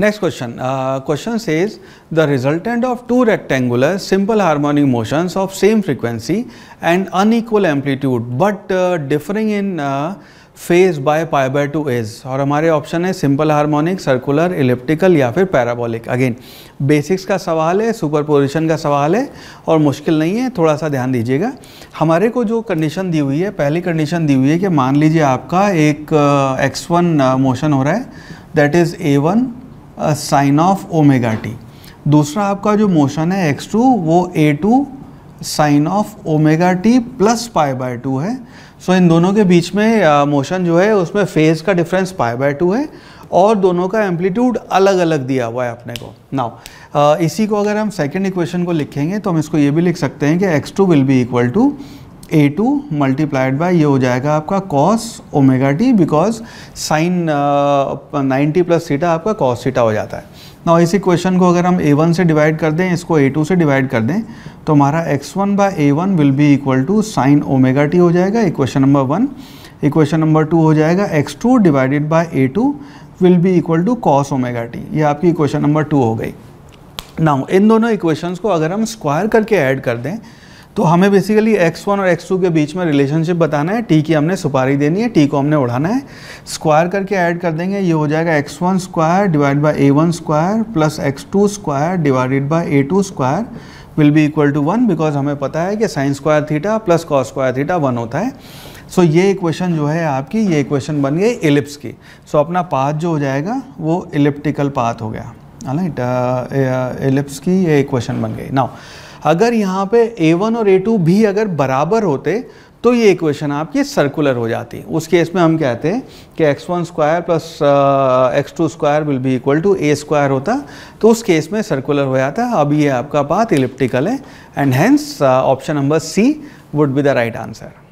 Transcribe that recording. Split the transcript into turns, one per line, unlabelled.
next question question is the resultant of two rectangular simple harmonic motions of same frequency and un unequal amplitude but differing in phase by pi by two as और हमारे option है simple harmonic circular elliptical या फिर parabolic again basics का सवाल है super position का सवाल है और मुश्किल नहीं है थोड़ा सा ध्यान दीजिएगा हमारे को जो कंडीशन दी हुई है पहली कंडीशन दी हुई है कि मान लीजिए आपका एक एक्स वन मोशन हो रहा है that is A one sine of omega T दूसरा आपका जो मोशन है एक्स टू वो A two sine of omega T plus pi by two है सो so, इन दोनों के बीच में मोशन जो है उसमें फेज़ का डिफरेंस पाई बाय टू है और दोनों का एम्पलीट्यूड अलग अलग दिया हुआ है अपने को नाउ इसी को अगर हम सेकेंड इक्वेशन को लिखेंगे तो हम इसको ये भी लिख सकते हैं कि X two will be equal to A two multiplied by ये हो जाएगा आपका cos omega T because sine ninety plus theta आपका कॉस सीटा हो जाता है ना इसी क्वेश्चन को अगर हम ए वन से डिवाइड कर दें इसको ए टू से डिवाइड कर दें तो हमारा X one by A one will be equal to sine omega T हो जाएगा equation number one equation number two हो जाएगा X two divided by A two will be equal to cos omega T ये आपकी equation number two हो गई now in दोनों equations को अगर हम स्क्वायर करके ऐड कर दें तो हमें बेसिकली x1 और x2 के बीच में रिलेशनशिप बताना है t की हमने सुपारी देनी है t को हमने उड़ाना है स्क्वायर करके ऐड कर देंगे ये हो जाएगा x1 one square divide by A one square plus X two square divided by A two square will be equal to one because हमें पता है कि sine square theta plus cos square theta one होता है so so, ये equation जो है आपकी ये इक्वेशन बन गई एलिप्स की सो so, अपना पाथ जो हो जाएगा वो इलिप्टिकल पाथ हो गया है ना एलिप्स की ये इक्वेशन बन गई नाउ अगर यहाँ पे वन और ए टू भी अगर बराबर होते तो ये इक्वेशन आपकी सर्कुलर हो जाती उस केस में हम कहते हैं कि X one square plus X two square will be equal to A square होता तो उस केस में सर्कुलर हो जाता अब ये आपका पाथ इलिप्टिकल है and hence option number C would be the right answer